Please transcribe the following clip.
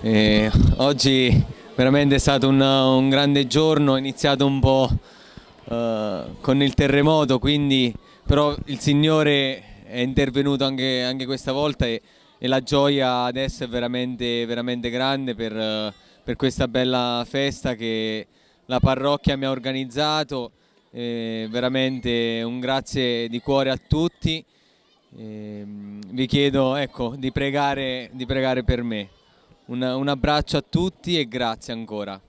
E oggi veramente è stato un, un, grande giorno, è iniziato un po' eh, con il terremoto, quindi però il Signore è intervenuto anche, anche questa volta e, e, la gioia adesso è veramente, veramente grande per, per, questa bella festa che la parrocchia mi ha organizzato. Eh, veramente un grazie di cuore a tutti. Eh, vi chiedo ecco, di, pregare, di pregare per me un, un abbraccio a tutti e grazie ancora.